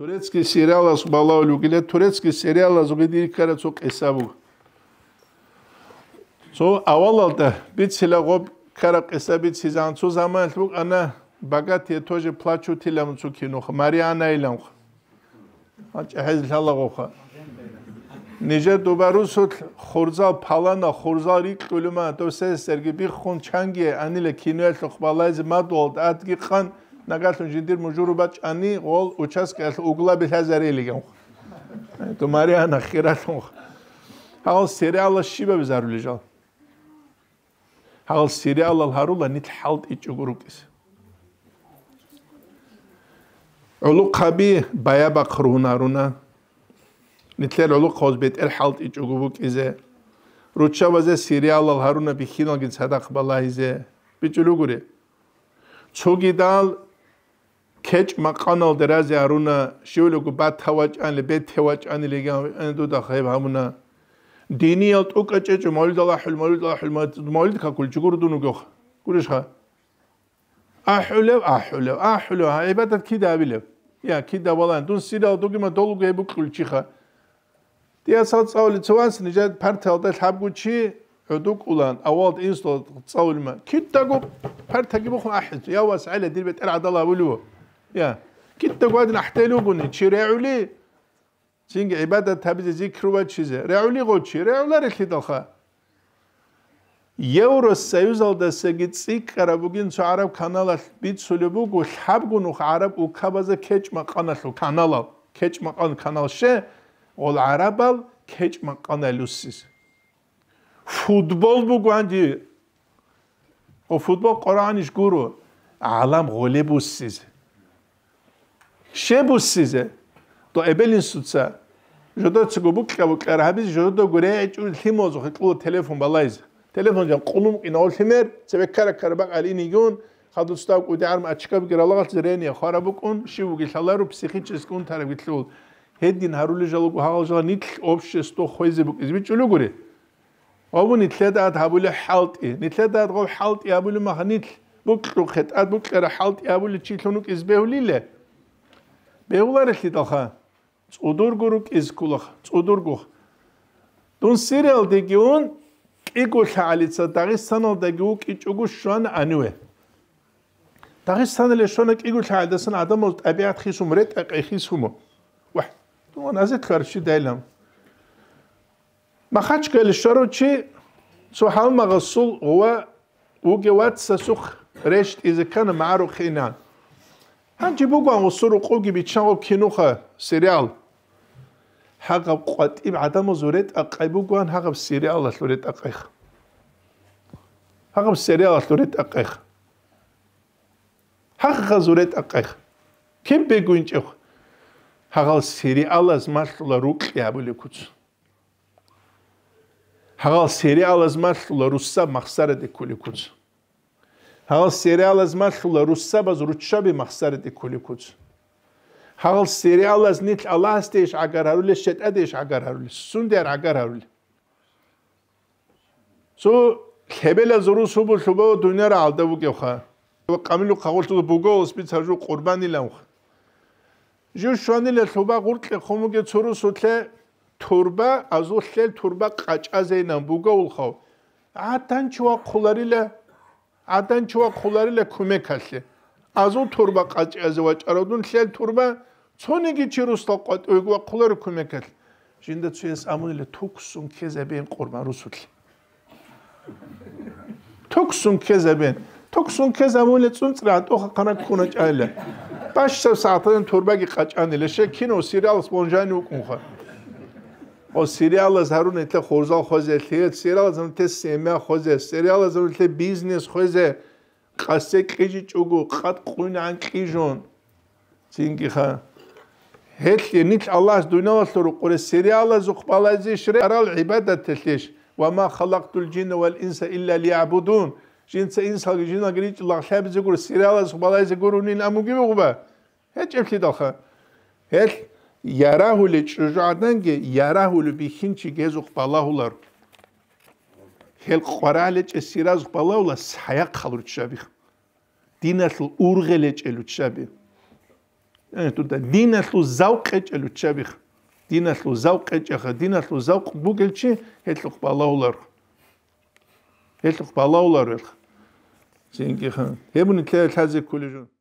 турецкий сериал аз балаулю гле турецкий сериал аз гыдир кара цо кесабу цо авалда бит сила гоп кара кесаби цизан цо замал бу ана багат е тоже плачу тилам цо кино х мариана илам х ач хаз лала гоп ха ниже дубару сут хурза палана хурза ри клюма то се серги би хун чанги аниле кино ал хбалайз мад болд адги хан ნაგათუნ ჯინდირ მუჟურუბა ჭანი ყოლ უჩას კელ უგლაბი ხაზარელი გამ თუ მარიანა ხირათონ ჰალ სერიალა შიბა ბზარული ჟალ ჰალ სერიალა ლჰარულა ნით ჰალტ იჭუგურუკის ულუყაბი ბაიაბა ხრუნარუნა ნითლერ ულუ ხოზბეთ ერ ჰალტ იჭუგუბუკიზე რუჩავაზე სერიალა ლჰარუნა ბიხინალგინ სადაყბალაიზე ბიჭულუგური ჩოგიდალ ქეჭ მაყანალ დერაზე არ უნდა შეულოგო ბათავაჭანლე ბეთევაჭანლე განდოდა ხებ ამუნა დინიელ ტუკაჭეჭ მოლდალაჰულ მოლდალაჰულ მოლდ ქაკულ ჯგურდუნუ გო გურიშა აჰულევ აჰულევ აჰულევ აიბადათ ქიდავილევ ია ქიდავალან დუნ სირალ დუგიმა დოლუგე ბუკულჩი ხა დიასაც წავლი ცვანს ნიჟად ფართალ და ლაბგუჩი ოდუ კულან ავალ ინსტალ წავლმა ქიდაგო ფართაგი ბუხ აჰეთ ია ვასალე დირბე ტერადალა ბულუ ya kitta gwadin ahtelu guni chireuli cing ibada tabiz zikru va chize reuli go chireular ekhidalkha Евроз союзалдасаги цикарабугин царап каналал бицулебу гулхабгунух араб укабаза кечма каналу каналал кечма кан каналше ол арабал кечма каналусис футбол бугуанди о футбол коранш гуру алам голебусис შებუსიზე და ებელინსუცა ჟოდოც გუბუ კავ კარაბიზ ჟოდო გურე ჭუ ლიმოზ ხიკუ ტელეფონ ბალაიზ ტელეფონ ჯა ყულუმ ყინაულთიმერ ცებეკარა კარაბაყ ალინიგუნ ხადუცტა კუდი არმა აჩკაბ გერალაღალ ზრენი ხარაბუკუნ შიუგი ხალარუ ფსიქიჩის კუნ თარებითლულ ჰედინ ჰარული ჟალუკუ ჰაღალ ჟალ ნიტ ოფშე სტო ხოიზე ბუკიზ ბიჭულუ გურე აბუნი თლედად აბული ჰალტი ნიტლედად ყო ჰალტი აბული მაგნიტ ბუკ ხეტად ბუკ ხერა ჰალტი აბული ჩითლუნუკ ისბეულილე მეულარეთი დახა წუდურგურ კისკულახ წუდურგუ დონ სერიალ დეგიონ იკო ხალიცა დაღესტანალ დეგუ კიჭუგუ შვან ანუე დაღესტანელე შონა კიგუ ხალდასან ადამო ტაბიათ ხისუმრე ტაყი ხისუმო ვა დონ ასეთ ხარში დაილამ махачкале шарочи сухал магасул ва уге ватса сух решт изе кана маарухинан عجبوا قام وصروا قوقي بيتشاو كينوخا سيريال حقا قد إب عدم زوريت أقايبو قوان حقا بسيريال لوريت أقايخ حقا بسيريال لوريت أقايخ حقا زوريت أقايخ كم بيقوين جيخ حقا سيريال أزمال لروك يابو لكوتسو حقا سيريال أزمال لروسا مخسارة دي كولي كوتسو ჰალ სერიალას მახლა რუსსაბაზ რუჩაბი მახსარეთი ქულიკუც ჰალ სერიალას ნიჩ ალასტეშ აგარ არული შეტადეშ აგარ არული სუნდერ აგარ არული სუ ქებელა ზრუსუბო შუბო დუნერა ალდავ გეხა კამილუ ხაღულტუ ბუგო სპეციალუ ყურბანილა უხ ჟუ შონილა შუბა ყურტლე ხომუგე ცურუსუთლე თურბა აზულშელ თურბა ყაჭაზეინან ბუგო ულხო ათანჩუა ყულარილა çuva عادن چوا خولاری لکومه کسی از اون تربا قاچ ازواج ارادون سیل تربا چونگی چی روستا قاچ اوگوا خولاری کومه کسی Şimdi çüyes ile toksun kezebeyin kurban rusul. toksun kezebeyin. Toksun kezamuyla tsuntrat oha kanak kunaç aile. Başta saatin turba ki kaç anile şekin o siral sponjani ukunha. ო სერიალას არ უნდა ეთა ხორზალ ხოზე ეთ სერიალას არ უნდა სემა ხოზე სერიალას არ უნდა ბიზნეს ხოზე ყასე ყიჟი ჭუგუ ყატ ყუინ ან ყიჟონ წინკი ხა ჰეთი ნიც ალას დუნავას თორ ყურე სერიალას უხბალაზი შრე არალ იბადა თეთლიშ ვამა ხალაკტულ ჯინ ვალ ინსა ილა ლიაბუდუნ ჯინსა ინსა ჯინა გრიჭ ლახშაბზე გურ სერიალას უხბალაზი გურ ნინ ამუგი მუგბა ჰეჭებლი დახა ჰეთი Yarahuli çıracağından ki yarahuli bir hinçi gez uqbala olar. Hel qorali çesiraz uqbala olar saya kalır çıçabı. Dinasıl urgele çelü çıçabı. Yani tutta dinasıl zavke çelü çıçabı. Dinasıl zavke çıçabı. Dinasıl zavke bu gelçi hel uqbala olar. Hel uqbala olar. Çünkü hem bunu kere tazik kulucu.